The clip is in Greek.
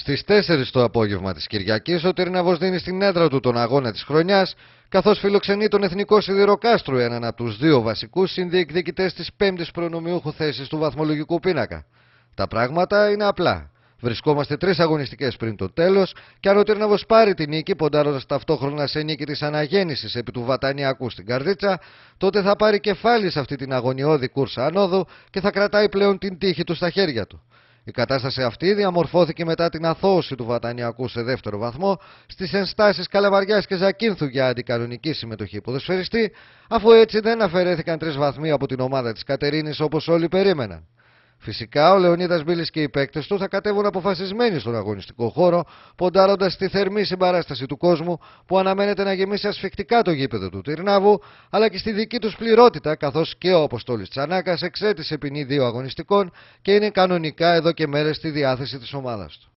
Στι 4 το απόγευμα της Κυριακής, ο Τυρναβό δίνει στην έδρα του τον αγώνα της χρονιάς, καθώς φιλοξενεί τον Εθνικό Σιδηροκάστρο, έναν από τους δύο βασικούς συνδιεκδικητές της 5η προνομιούχου θέσης του βαθμολογικού πίνακα. Τα πράγματα είναι απλά. Βρισκόμαστε τρεις αγωνιστικές πριν το τέλος, και αν ο Τυρναβό πάρει την νίκη, ποντάροντας ταυτόχρονα σε νίκη της αναγέννησης επί του Βατανιακού στην Καρδίτσα, τότε θα πάρει κεφάλι σε αυτή την αγωνιώδη κούρσα ανόδου και θα κρατάει πλέον την τύχη του στα χέρια του. Η κατάσταση αυτή διαμορφώθηκε μετά την αθώωση του Βατανιακού σε δεύτερο βαθμό στις ενστάσεις Καλαβαριάς και Ζακίνθου για αντικανονική συμμετοχή ποδοσφαιριστή, αφού έτσι δεν αφαιρέθηκαν τρεις βαθμοί από την ομάδα της Κατερίνης όπως όλοι περίμεναν. Φυσικά, ο Λεωνίδας Μπίλης και οι παίκτες του θα κατέβουν αποφασισμένοι στον αγωνιστικό χώρο, ποντάροντας τη θερμή συμπαράσταση του κόσμου που αναμένεται να γεμίσει ασφιχτικά το γήπεδο του Τυρνάβου, αλλά και στη δική τους πληρότητα, καθώς και ο Αποστόλης Τσανάκας εξέτησε ποινή δύο αγωνιστικών και είναι κανονικά εδώ και μέρες στη διάθεση της ομάδας του.